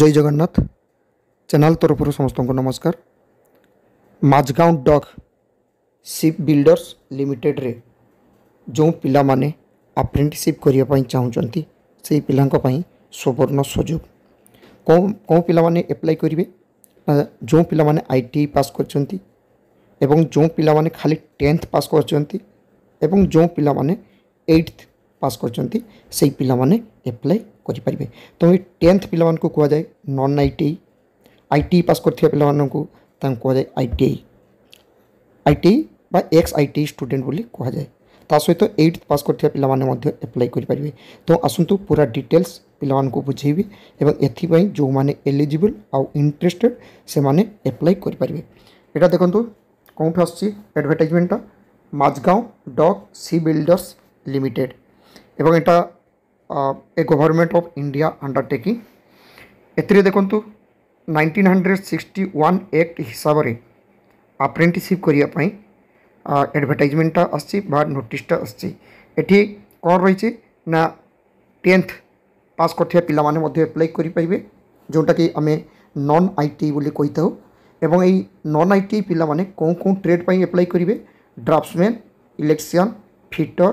জয় Jagannath channel তরফর সমস্ত নমস্কার মাঝগাঁও ডক ସିପ୍ ବିଲ୍ଡର୍ସ ଲିମିଟେଡ଼ରେ ଯେଉଁ ପିଲାମାନେ ଆପ୍ରେଣ୍ଟିସିପ୍ କରିବା ପାଇଁ ଚାହୁଁଛନ୍ତି ସେହି ପିଲାଙ୍କ ପାଇଁ ସୁବର୍ଣ୍ଣ ସୁଯୋଗ କେଉଁ କେଉଁ ପିଲାମାନେ ଆପ୍ଲାଏ କରିବେ ଯେଉଁ ପିଲାମାନେ ଆଇ ଟି ଆଇ ପାସ୍ କରିଛନ୍ତି ଏବଂ ଯେଉଁ ପିଲାମାନେ ଖାଲି ଟେନ୍ଥ ପାସ୍ କରିଛନ୍ତି ଏବଂ ଯେଉଁ ପିଲାମାନେ ଏଇଟ୍ଥ ପାସ୍ କରିଛନ୍ତି ସେହି ପିଲାମାନେ ଆପ୍ଲାଏ କରିପାରିବେ ତେଣୁ ଟେନ୍ଥ ପିଲାମାନଙ୍କୁ କୁହାଯାଏ non I T I I T pass କରିଥିବା ପିଲାମାନଙ୍କୁ ତାଙ୍କୁ କୁହାଯାଏ I T I I T I ବା ex I T I student ବୋଲି କୁହାଯାଏ ତା ସହିତ ଏଇଟ୍ ପାସ୍ କରିଥିବା ପିଲାମାନେ ମଧ୍ୟ ଆପ୍ଲାଏ କରିପାରିବେ ତେଣୁ ଆସନ୍ତୁ ପୁରା ଡିଟେଲ୍ସ ପିଲାମାନଙ୍କୁ ବୁଝେଇବି ଏବଂ ଏଥିପାଇଁ ଯେଉଁମାନେ ଏଲିଜିବୁଲ୍ ଆଉ ଇଣ୍ଟରେଷ୍ଟେଡ଼୍ ସେମାନେ ଆପ୍ଲାଏ କରିପାରିବେ ଏଇଟା ଦେଖନ୍ତୁ କେଉଁଠୁ ଆସୁଛି ଆଡ଼ଭର୍ଟାଇଜମେଣ୍ଟଟା Mazagon dock ship builders limited ଏବଂ ଏଇଟା a government of India undertaking. ଏଥିରେ ଦେଖନ୍ତୁ nineteen hundred sixty one act ହିସାବରେ ଆପ୍ରେଣ୍ଟିସିପ୍ କରିବା ପାଇଁ ଆଡ଼ଭର୍ଟାଇଜମେଣ୍ଟଟା ଆସିଛି ବା ନୋଟିସ୍ଟା ଆସିଛି ଏଠି କ'ଣ ରହିଛି ନା ଟେନ୍ଥ ପାସ୍ କରିଥିବା ପିଲାମାନେ ମଧ୍ୟ ଆପ୍ଲାଏ କରିପାରିବେ ଯେଉଁଟାକି ଆମେ ନନ୍ ଆଇ ଟି ବୋଲି କହିଥାଉ ଏବଂ ଏଇ ନନ୍ ଆଇ ଟି ପିଲାମାନେ କେଉଁ କେଉଁ ଟ୍ରେଡ୍ ପାଇଁ ଆପ୍ଲାଏ କରିବେ draftsman electrician fitter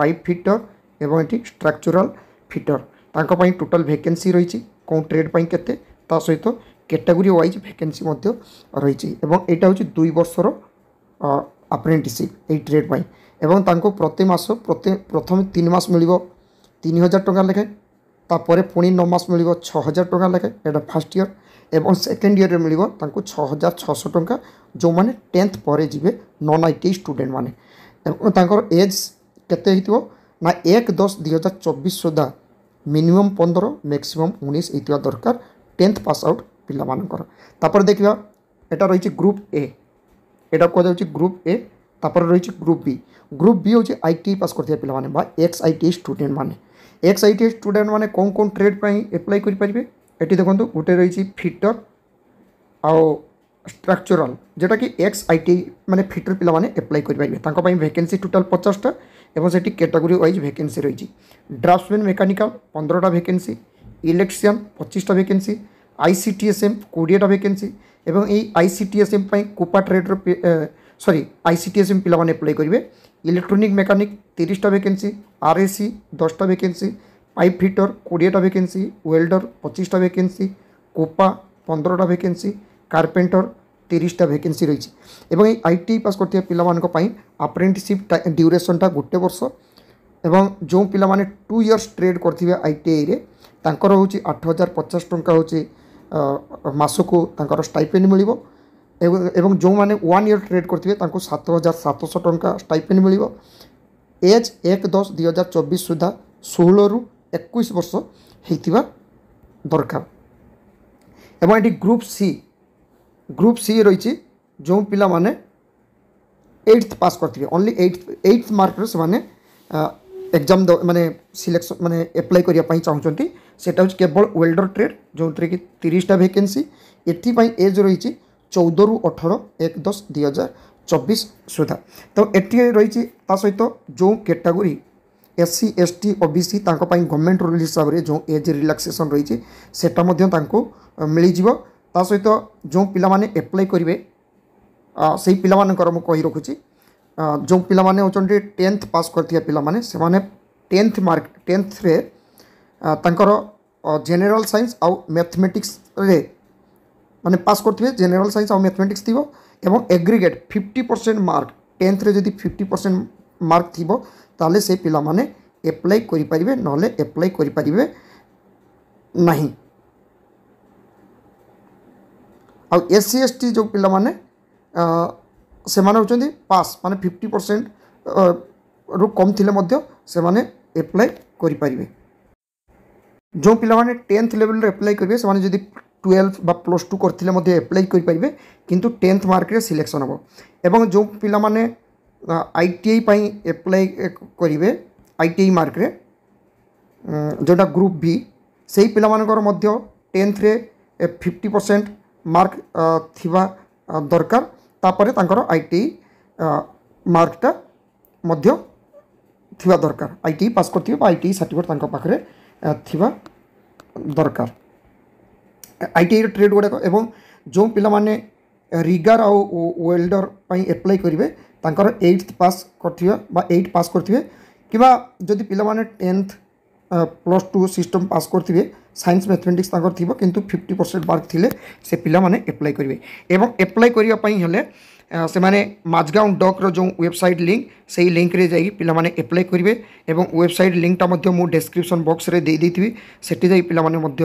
pipe fitter এবং ଏଠି ଷ୍ଟ୍ରାକ୍ଚୁରାଲ ଫିଟର ତାଙ୍କ ପାଇଁ ଟୋଟାଲ ଭେକେନ୍ସି ରହିଛି କେଉଁ ଟ୍ରେଡ୍ ପାଇଁ କେତେ ତା ସହିତ କ୍ୟାଟାଗୋରୀ ୱାଇଜ୍ ଭେକେନ୍ସି ମଧ୍ୟ ରହିଛି ଏବଂ ଏଇଟା ହେଉଛି ଦୁଇ ବର୍ଷର ଆପ୍ରେଣ୍ଟିସିପ୍ ଏଇ ଟ୍ରେଡ୍ ପାଇଁ ଏବଂ ତାଙ୍କୁ ପ୍ରତି ମାସ ପ୍ରତି ପ୍ରଥମେ ତିନି ମାସ ମିଳିବ ତିନି ହଜାର ଟଙ୍କା ଲେଖାଏଁ ତାପରେ ପୁଣି ନଅ ମାସ ମିଳିବ ଛଅ ହଜାର ଟଙ୍କା ଲେଖାଏଁ ଏଇଟା ଫାର୍ଷ୍ଟ ଇୟର୍ ଏବଂ ସେକେଣ୍ଡ ଇୟର୍ରେ ମିଳିବ ତାଙ୍କୁ ଛଅ ହଜାର ଛଅଶହ ଟଙ୍କା ଯେଉଁମାନେ ଟେନ୍ଥ ପରେ ଯିବେ ନନ୍ ଆଇ ଟି ଷ୍ଟୁଡେଣ୍ଟମାନେ ଏବଂ ତାଙ୍କର ଏଜ୍ କେତେ ହେଇଥିବ ના એક દસ ଦୁଇ ହଜାର ଚବିଶ ସୁଦ୍ଧା ମିନିମମ୍ ପନ୍ଦର ମ୍ୟାକ୍ସିମମ୍ ଉଣେଇଶ ହେଇଥିବା ଦରକାର ଟେନ୍ଥ ପାସ୍ ଆଉଟ୍ ପିଲାମାନଙ୍କର ତାପରେ ଦେଖିବା ଏଇଟା ରହିଛି ଗ୍ରୁପ୍ ଏ ଏଇଟା କୁହାଯାଉଛି ଗ୍ରୁପ୍ ଏ ତାପରେ ରହିଛି ଗ୍ରୁପ୍ ବି ଗ୍ରୁପ୍ ବି ହେଉଛି ଆଇ ଟି ପାସ୍ କରିଥିବା ପିଲାମାନେ ବା ଏକ୍ସ ଆଇ ଟି ଷ୍ଟୁଡେଣ୍ଟ ମାନେ ଏକ୍ସ ଆଇ ଟି ଷ୍ଟୁଡେଣ୍ଟ ମାନେ କେଉଁ କେଉଁ ଟ୍ରେଡ୍ ପାଇଁ ଆପ୍ଲାଏ କରିପାରିବେ ଏଠି ଦେଖନ୍ତୁ ଗୋଟେ ରହିଛି ଫିଟର ଆଉ ଷ୍ଟ୍ରକ୍ଚରାଲ ଯେଉଁଟାକି ଏକ୍ସ ଆଇ ଟି ମାନେ ଫିଟର ପିଲାମାନେ ଆପ୍ଲାଏ କରିପାରିବେ ତାଙ୍କ ପାଇଁ ଭେକେନ୍ସି ଟୋଟାଲ୍ ପଚାଶଟା এবং সেটি ক্যাটাগরি ওয়াইজ ভ্যাকেন্সি রয়েছে ড্রাফটসম্যান মেকানিক্যাল পনেরোটা ভ্যাকেন্সি ইলেকট্রিশিয়ান পঁচিশটা ভ্যাকেন্সি আইসিটিএসএম কোড়িয়েটা ভ্যাকেন্সি এবং এই আইসিটিএসএম পাই কোপা ট্রেডর সরি আইসিটিএসএম পিলামানে এপ্লাই করবে ইলেকট্রোনিক মেকানিক তিরিশটা ভ্যাকেন্সি আরএসি দশটা ভ্যাকেন্সি পাইপ ফিটর কোড়িয়েটা ভ্যাকেন্সি ওয়েল্ডর পঁচিশটা ভ্যাকেন্সি কোপা পনেরোটা ভ্যাকেন্সি কার্পেন্টর তিরিশটা ভ্যাকেন্সি রয়েছে এবং এই আইটিআই পাস করতে পিলামানক পাই আপ্রেন্টিসিপ ডিউরেসনটা গোটে বর্ষ এবং ଯେଉଁ ପିଲାମାନେ ଟୁ ଇୟର୍ସ ଟ୍ରେଡ୍ କରିଥିବେ ଆଇ ଟି ଆଇରେ ତାଙ୍କର ହେଉଛି ଆଠ ହଜାର ପଚାଶ ଟଙ୍କା ହେଉଛି ମାସକୁ ତାଙ୍କର ଷ୍ଟାଇପେନ୍ ମିଳିବ ଏବଂ ଯେଉଁମାନେ ୱାନ୍ ଇୟର୍ ଟ୍ରେଡ୍ କରିଥିବେ ତାଙ୍କୁ ସାତ ହଜାର ସାତଶହ ଟଙ୍କା ଷ୍ଟାଇପେନ୍ ମିଳିବ ଏଜ୍ ଏକ ଦଶ ଦୁଇ ହଜାର ଚବିଶ ସୁଦ୍ଧା ଷୋହଳରୁ ଏକୋଇଶ ବର୍ଷ ହେଇଥିବା ଦରକାର ଏବଂ ଏଠି ଗ୍ରୁପ୍ ସି গ্রুপ সি রয়েছে যে পিলা মানে এইটথ পাস করতে অনলি এইটথ এইটথ মার্করে সে এক্সাম মানে সিলেকশন মানে এপ্লাই করা চাহুমান সেটা হচ্ছে কেবল ওয়েল্ডর ট্রেড যেতে কি তিরিশটা ভ্যাকেন্সি এথিপাই এজ রয়েছে চৌদরু অঠর এক দশ দুই হাজার চব্বিশ সুদ্ধা তো এটি রয়েছে তা সহিত যে category S C S T O B C তাঁর গভর্নমেন্ট রুল হিসাবে যে এজ রিলাক্সেসন রয়েছে সেটা মিলিযোগ ତା ସହିତ ଯେଉଁ ପିଲାମାନେ ଆପ୍ଲାଏ କରିବେ ସେଇ ପିଲାମାନଙ୍କର ମୁଁ କହି ରଖୁଛି ଯେଉଁ ପିଲାମାନେ ହେଉଛନ୍ତି ଟେନ୍ଥ ପାସ୍ କରିଥିବା ପିଲାମାନେ ସେମାନେ ଟେନ୍ଥ ମାର୍କ ଟେନ୍ଥରେ ତାଙ୍କର ଜେନେରାଲ୍ ସାଇନ୍ସ ଆଉ ମ୍ୟାଥମେଟିକ୍ସରେ ମାନେ ପାସ୍ କରିଥିବେ ଜେନେରାଲ୍ ସାଇନ୍ସ ଆଉ ମ୍ୟାଥମେଟିକ୍ସ ଥିବ ଏବଂ ଏଗ୍ରିଗେଟ୍ ଫିଫ୍ଟି ପରସେଣ୍ଟ ମାର୍କ ଟେନ୍ଥରେ ଯଦି ଫିଫ୍ଟି ପରସେଣ୍ଟ ମାର୍କ ଥିବ ତାହେଲେ ସେ ପିଲାମାନେ ଆପ୍ଲାଏ କରିପାରିବେ ନହେଲେ ଆପ୍ଲାଏ କରିପାରିବେ ନାହିଁ ଆଉ ଏସ୍ ସି ଏସ୍ ଟି ଯେଉଁ ପିଲାମାନେ ସେମାନେ ହେଉଛନ୍ତି ପାସ୍ ମାନେ ଫିଫ୍ଟି ପରସେଣ୍ଟ ରୁ କମ୍ ଥିଲେ ମଧ୍ୟ ସେମାନେ ଏପ୍ଲାଏ କରିପାରିବେ ଯେଉଁ ପିଲାମାନେ ଟେନ୍ଥ ଲେଭେଲରେ ଆପ୍ଲାଏ କରିବେ ସେମାନେ ଯଦି টুয়েলভ বা প্লস টু করলে মধ্যে এপ্লাই করে পারবে কিন্তু টেন্থ মার্করে সিলেকশন হব এবং যে পিলা মানে আইটিআই পাই এপ্লাই করবে আইটিআই মার্করে যেটা গ্রুপ বি সেই পিলামানকর মধ্যে টেন্থরে ফিফটি পরসেন্ট ମାର୍କ ଥିବା ଦରକାର ତାପରେ ତାଙ୍କର ଆଇ ଟି ମାର୍କଟା ମଧ୍ୟ ଥିବା ଦରକାର ଆଇ ଟି ପାସ୍ କରିଥିବେ ବା ଆଇ ଟି ସାର୍ଟିଫିକେଟ୍ ତାଙ୍କ ପାଖରେ ଥିବା ଦରକାର ଆଇ ଟିଆଇର ଟ୍ରେଡ୍ ଗୁଡ଼ାକ ଏବଂ ଯେଉଁ ପିଲାମାନେ ରିଗାର ଆଉ ୱେଲ୍ଡର ପାଇଁ ଆପ୍ଲାଏ କରିବେ ତାଙ୍କର ଏଇଟ୍ ପାସ୍ କରିଥିବେ ବା ଏଇଟ୍ ପାସ୍ କରିଥିବେ କିମ୍ବା ଯଦି ପିଲାମାନେ tenth plus two system pass କରିଥିବେ ସାଇନ୍ସ ମ୍ୟାଥମେଟିକ୍ସ ତାଙ୍କର ଥିବ କିନ୍ତୁ ଫିଫ୍ଟି ପରସେଣ୍ଟ ମାର୍କ ଥିଲେ ସେ ପିଲାମାନେ ଆପ୍ଲାଏ କରିବେ ଏବଂ ଆପ୍ଲାଏ କରିବା ପାଇଁ ହେଲେ ସେମାନେ ମାଝଗାଓଁ ଡକ୍ର ଯେଉଁ ୱେବସାଇଟ୍ ଲିଙ୍କ୍ ସେଇ ଲିଙ୍କ୍ରେ ଯାଇକି ପିଲାମାନେ ଆପ୍ଲାଏ କରିବେ ଏବଂ ୱେବସାଇଟ୍ ଲିଙ୍କ୍ଟା ମଧ୍ୟ ମୁଁ ଡେସ୍କ୍ରିପସନ୍ ବକ୍ସରେ ଦେଇଦେଇଥିବି ସେଠି ଯାଇ ପିଲାମାନେ ମଧ୍ୟ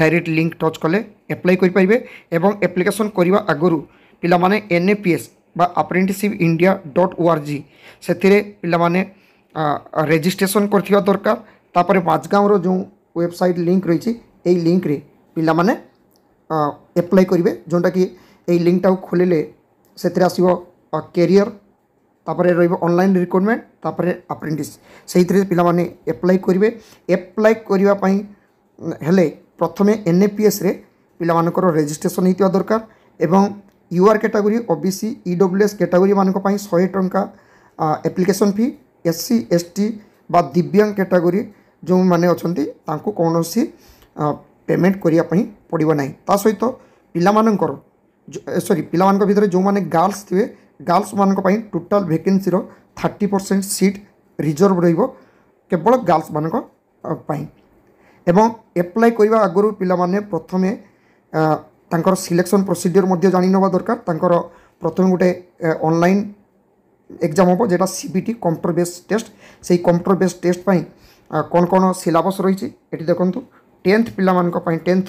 ଡାଇରେକ୍ଟ ଲିଙ୍କ୍ ଟଚ୍ କଲେ ଆପ୍ଲାଏ କରିପାରିବେ ଏବଂ ଆପ୍ଲିକେସନ୍ କରିବା ଆଗରୁ ପିଲାମାନେ ଏନ୍ ଏ ପି ଏସ୍ ବା apprenticeship India dot O R G ସେଥିରେ ପିଲାମାନେ ରେଜିଷ୍ଟ୍ରେସନ୍ କରିଥିବା ଦରକାର ତାପରେ ମାଝଗାଁର ଯେଉଁ ୱେବସାଇଟ୍ ଲିଙ୍କ୍ ରହିଛି ଏଇ ଲିଙ୍କ୍ରେ ପିଲାମାନେ ଆପ୍ଲାଏ କରିବେ ଯେଉଁଟାକି ଏଇ ଲିଙ୍କ୍ଟାକୁ ଖୋଲିଲେ ସେଥିରେ ଆସିବ କ୍ୟାରିୟର ତାପରେ ରହିବ ଅନଲାଇନ୍ ରିକ୍ରୁଟମେଣ୍ଟ ତାପରେ ଆପ୍ରେଣ୍ଟିସ୍ ସେଇଥିରେ ପିଲାମାନେ ଆପ୍ଲାଏ କରିବେ ଆପ୍ଲାଏ କରିବା ପାଇଁ ହେଲେ ପ୍ରଥମେ ଏନ୍ ଏ ପି ଏସ୍ରେ ପିଲାମାନଙ୍କର ରେଜିଷ୍ଟ୍ରେସନ୍ ହୋଇଥିବା ଦରକାର ଏବଂ U R category O B C E W S କ୍ୟାଟାଗୋରୀମାନଙ୍କ ପାଇଁ ଶହେ ଟଙ୍କା application fee S C S T ବା ଦିବ୍ୟାଙ୍ଗ କ୍ୟାଟାଗୋରୀ ଯେଉଁମାନେ ଅଛନ୍ତି ତାଙ୍କୁ କୌଣସି ପେମେଣ୍ଟ କରିବା ପାଇଁ ପଡ଼ିବ ନାହିଁ ତା ସହିତ ପିଲାମାନଙ୍କର ସରି ପିଲାମାନଙ୍କ ଭିତରେ ଯେଉଁମାନେ ଗାର୍ଲସ୍ ଥିବେ ଗାର୍ଲସମାନଙ୍କ ପାଇଁ ଟୋଟାଲ୍ ଭେକେନ୍ସିର ଥାର୍ଟି ପରସେଣ୍ଟ ସିଟ୍ ରିଜର୍ଭ ରହିବ କେବଳ ଗାର୍ଲସ୍ମାନଙ୍କ ପାଇଁ ଏବଂ ଆପ୍ଲାଏ କରିବା ଆଗରୁ ପିଲାମାନେ ପ୍ରଥମେ ତାଙ୍କର ସିଲେକ୍ସନ୍ ପ୍ରୋସିଡ଼ିଓର ମଧ୍ୟ ଜାଣିନେବା ଦରକାର ତାଙ୍କର ପ୍ରଥମେ ଗୋଟେ ଅନଲାଇନ୍ ଏକ୍ଜାମ୍ ହେବ ଯେଉଁଟା C B T computer base test ସେଇ କମ୍ପ୍ୟୁଟର ବେସ୍ ଟେଷ୍ଟ ପାଇଁ কোন কোন सिलबस रही এটি দেখন্তু पाई टेन्थ পাই টেন্থ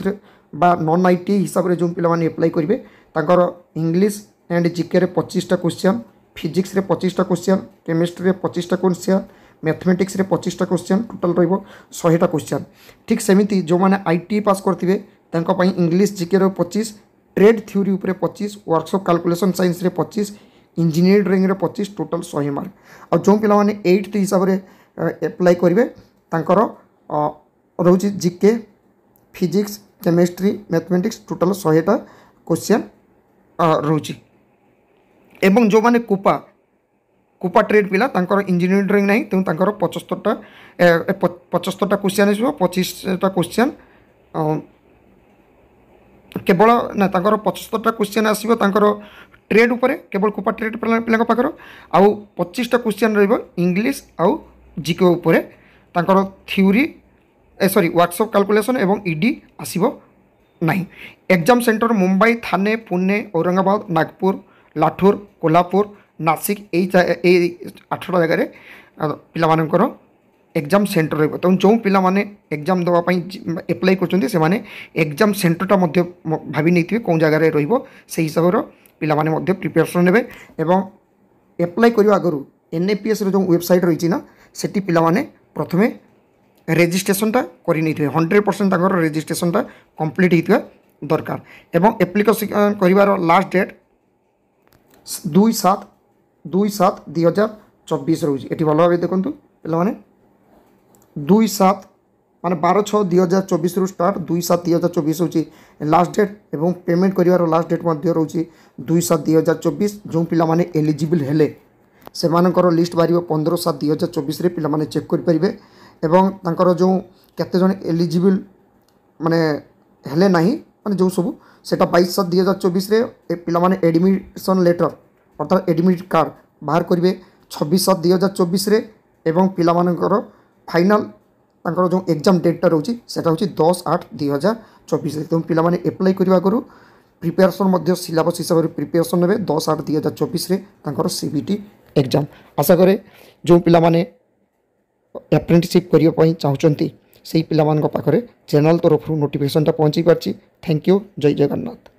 বা নন আইটি e হিসাবে যে e পিলামানে এপ্লাই করবে তাঙ্কর ইংলিশ এন্ড জিকে রে 25টা কোশ্চেন ফিজিক্স রে 25টা কোশ্চেন কেমিস্ট্রি मैथमेटिक्स पचिशा 25टा क्वेश्चन टोटल रहबो 100टा क्वेश्चन ठीक सेमिति जो माने आईटी पास करथिबे तंको पई इंग्लिश ट्रेड थ्योरी ऊपर 25 वर्कशॉप कैलकुलेशन साइंस रे 25 इंजीनियरिंग रे 25 टोटल 100 मार्क और जो पिला माने हिसाब से एप्लाय करेंगे ତାଙ୍କର ରହୁଛି GK physics chemistry mathematics total ଶହେଟା କୋଶ୍ଚିନ୍ ରହୁଛି ଏବଂ ଯେଉଁମାନେ କୁପା କୁପା ଟ୍ରେଡ୍ ପିଲା ତାଙ୍କର ଇଞ୍ଜିନିୟରିଂ ଡ୍ରଇଂ ନାହିଁ ତେଣୁ ତାଙ୍କର ପଚସ୍ତରଟା ପଞ୍ଚସ୍ତରଟା କୋଶ୍ଚିନ୍ ଆସିବ ପଚିଶଟା କୋଶ୍ଚିନ୍ କେବଳ ନା ତାଙ୍କର ପଚସ୍ତରଟା କୋଶ୍ଚିନ୍ ଆସିବ ତାଙ୍କର ଟ୍ରେଡ୍ ଉପରେ କେବଳ କୁପା ଟ୍ରେଡ୍ ପିଲାଙ୍କ ପାଖରେ ଆଉ ପଚିଶଟା କୋଶ୍ଚିନ୍ ରହିବ ଇଂଲିଶ ଆଉ ଜିକେ ଉପରେ ତାଙ୍କର theory a sorry workshop calculation ଏବଂ ଇଡି ଆସିବ ନାହିଁ ଏକ୍ଜାମ୍ ସେଣ୍ଟର ମୁମ୍ବାଇ ଥାନେ ପୁନେ ଔରଙ୍ଗାବାଦ ନାଗପୁର ଲାଠୁର କୋଲ୍ହାପୁର ନାସିକ ଏଇ ଏଇ ଆଠଟା ଜାଗାରେ ପିଲାମାନଙ୍କର ଏକ୍ଜାମ୍ ସେଣ୍ଟର ରହିବ ତେଣୁ ଯେଉଁ ପିଲାମାନେ ଏକ୍ଜାମ୍ ଦେବା ପାଇଁ ଆପ୍ଲାଏ କରୁଛନ୍ତି ସେମାନେ ଏକ୍ଜାମ୍ ସେଣ୍ଟରଟା ମଧ୍ୟ ଭାବି ନେଇଥିବେ କେଉଁ ଜାଗାରେ ରହିବ ସେହି ହିସାବର ପିଲାମାନେ ମଧ୍ୟ ପ୍ରିପାରେସନ୍ ନେବେ ଏବଂ ଆପ୍ଲାଏ କରିବା ଆଗରୁ ଏନ୍ଏପିଏସ୍ର ଯେଉଁ ୱେବସାଇଟ୍ ରହିଛି ନା ସେଠି ପିଲାମାନେ প্রথমে রেজিষ্ট্রেসনটা করে নিয়ে হন্ড্রেড পরসেন্ট তাঁর রেজিষ্ট্রেসনটা কমপ্লিট হয়ে দরকার এবং আপ্লিকেশন করবার লাস্ট ডেট দুই সাত দুই সাত দুই হাজার চব্বিশ রয়েছে এটি ভালোভাবে দেখুন পিলামানে দুই সাত মানে বার ছ দুই হাজার চব্বিশ রু স্টার্ট দুই সাত দুই হাজার চব্বিশ হচ্ছে লাস্ট ডেট এবং পেমেন্ট করবার লাস্ট ডেট মধ্যে রয়েছে দুই সাত দুই হাজার চব্বিশ যে পিলামানে এলিজিবল হলে ସେମାନଙ୍କର ଲିଷ୍ଟ ବାହାରିବ ପନ୍ଦର ସାତ ଦୁଇ ହଜାର ଚବିଶରେ ପିଲାମାନେ ଚେକ୍ କରିପାରିବେ ଏବଂ ତାଙ୍କର ଯେଉଁ କେତେଜଣ ଏଲିଜିବଲ୍ ମାନେ ହେଲେ ନାହିଁ ମାନେ ଯେଉଁ ସବୁ ସେଇଟା ବାଇଶ ସାତ ଦୁଇ ହଜାର ଚବିଶରେ ପିଲାମାନେ ଏଡ଼ମିସନ୍ ଲେଟର୍ ଅର୍ଥାତ୍ ଏଡ଼ମିଟ୍ କାର୍ଡ଼ ବାହାର କରିବେ ଛବିଶ ସାତ ଦୁଇ ହଜାର ଚବିଶରେ ଏବଂ ପିଲାମାନଙ୍କର ଫାଇନାଲ୍ ତାଙ୍କର ଯେଉଁ ଏକ୍ଜାମ୍ ଡେଟ୍ଟା ରହୁଛି ସେଇଟା ହେଉଛି ଦଶ ଆଠ ଦୁଇ ହଜାର ଚବିଶରେ ତେଣୁ ପିଲାମାନେ ଆପ୍ଲାଏ କରିବା ଆଗରୁ ପ୍ରିପେୟାରସନ୍ ମଧ୍ୟ ସିଲାବସ୍ ହିସାବରେ ପ୍ରିପାରେସନ୍ ନେବେ ଦଶ ଆଠ ଦୁଇ ହଜାର ଚବିଶରେ ତାଙ୍କର ସି ବି ଟି ଏକ୍ଜାମ୍ ଆଶା କରେ ଯେଉଁ ପିଲାମାନେ ଆପ୍ରେଣ୍ଟିସିପ୍ କରିବା ପାଇଁ ଚାହୁଁଛନ୍ତି ସେହି ପିଲାମାନଙ୍କ ପାଖରେ ଚ୍ୟାନେଲ୍ ତରଫରୁ ନୋଟିଫିକେସନ୍ଟା ପହଞ୍ଚି ପାରିଛି ଥ୍ୟାଙ୍କ ୟୁ ଜୟ ଜଗନ୍ନାଥ